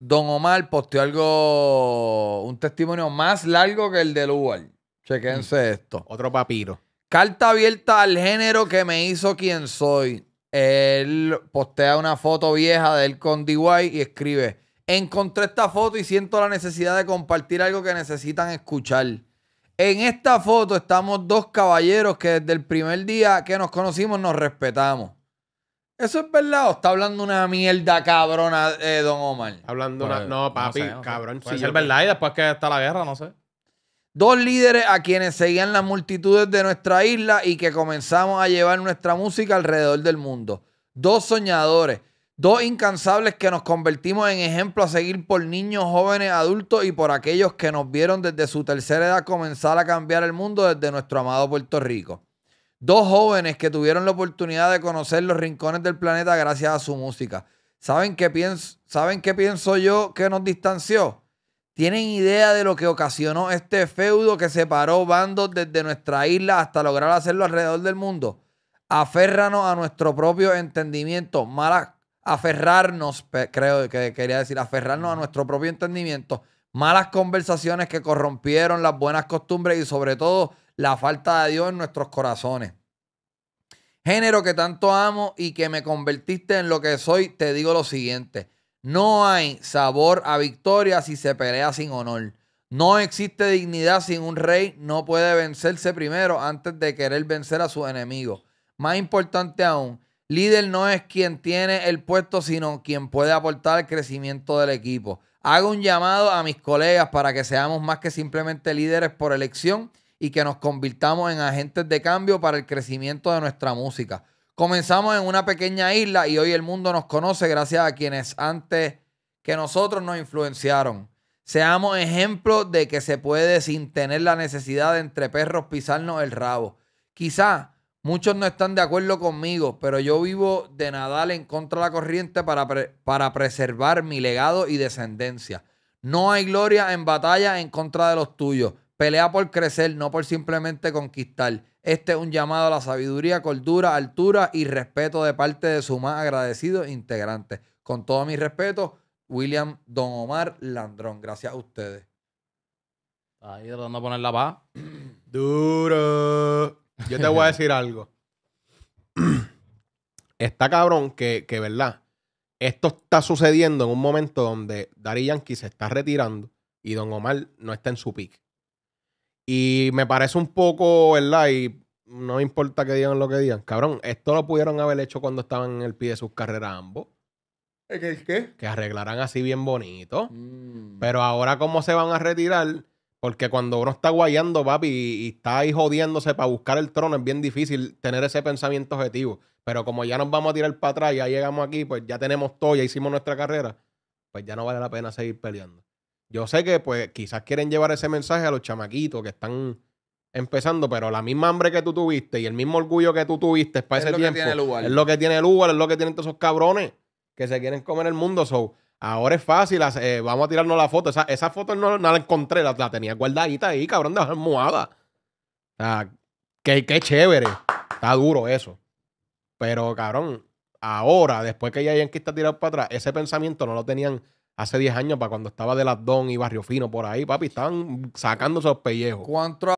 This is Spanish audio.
Don Omar posteó algo, un testimonio más largo que el del Uber. Chequense mm. esto. Otro papiro. Carta abierta al género que me hizo quien soy. Él postea una foto vieja de él con DY y escribe: Encontré esta foto y siento la necesidad de compartir algo que necesitan escuchar. En esta foto estamos dos caballeros que desde el primer día que nos conocimos nos respetamos. ¿Eso es verdad o está hablando una mierda cabrona, eh, don Omar? Hablando una. Pues, no, papi, cabrón. ser verdad y después que está la guerra, no sé. Dos líderes a quienes seguían las multitudes de nuestra isla y que comenzamos a llevar nuestra música alrededor del mundo. Dos soñadores, dos incansables que nos convertimos en ejemplo a seguir por niños, jóvenes, adultos y por aquellos que nos vieron desde su tercera edad comenzar a cambiar el mundo desde nuestro amado Puerto Rico. Dos jóvenes que tuvieron la oportunidad de conocer los rincones del planeta gracias a su música. ¿Saben qué pienso, ¿saben pienso yo que nos distanció? ¿Tienen idea de lo que ocasionó este feudo que separó bandos desde nuestra isla hasta lograr hacerlo alrededor del mundo? Aférranos a nuestro propio entendimiento. aferrarnos, creo que quería decir, aferrarnos a nuestro propio entendimiento. Malas conversaciones que corrompieron las buenas costumbres y sobre todo la falta de Dios en nuestros corazones. Género que tanto amo y que me convertiste en lo que soy, te digo lo siguiente. No hay sabor a victoria si se pelea sin honor. No existe dignidad sin un rey. No puede vencerse primero antes de querer vencer a su enemigo. Más importante aún, líder no es quien tiene el puesto, sino quien puede aportar al crecimiento del equipo. Hago un llamado a mis colegas para que seamos más que simplemente líderes por elección, y que nos convirtamos en agentes de cambio para el crecimiento de nuestra música. Comenzamos en una pequeña isla y hoy el mundo nos conoce gracias a quienes antes que nosotros nos influenciaron. Seamos ejemplos de que se puede sin tener la necesidad de entre perros pisarnos el rabo. Quizá muchos no están de acuerdo conmigo, pero yo vivo de Nadal en contra de la corriente para, para preservar mi legado y descendencia. No hay gloria en batalla en contra de los tuyos, Pelea por crecer, no por simplemente conquistar. Este es un llamado a la sabiduría, cordura, altura y respeto de parte de su más agradecido integrante. Con todo mi respeto, William Don Omar Landrón. Gracias a ustedes. Ahí tratando de poner la paz. Duro. Yo te voy a decir algo. Está cabrón que, ¿verdad? Esto está sucediendo en un momento donde Dari Yankee se está retirando y Don Omar no está en su pick. Y me parece un poco, ¿verdad? Y no importa que digan lo que digan. Cabrón, esto lo pudieron haber hecho cuando estaban en el pie de sus carreras ambos. ¿Qué? qué? Que arreglaran así bien bonito. Mm. Pero ahora, ¿cómo se van a retirar? Porque cuando uno está guayando, papi, y, está ahí jodiéndose para buscar el trono, es bien difícil tener ese pensamiento objetivo. Pero como ya nos vamos a tirar para atrás, ya llegamos aquí, pues ya tenemos todo, ya hicimos nuestra carrera, pues ya no vale la pena seguir peleando. Yo sé que pues quizás quieren llevar ese mensaje a los chamaquitos que están empezando, pero la misma hambre que tú tuviste y el mismo orgullo que tú tuviste para ese tiempo es lo que tiene el lugar es lo que tienen todos esos cabrones que se quieren comer el mundo. So, ahora es fácil, eh, vamos a tirarnos la foto. Esa, foto no, la encontré, la, tenía guardadita ahí, cabrón, de almohada. O sea, qué, chévere. Está duro eso. Pero, cabrón, ahora, después que ya que está tirado para atrás, ese pensamiento no lo tenían hace 10 años para cuando estaba de las Don y Barrio Fino por ahí, papi, estaban sacando esos pellejos.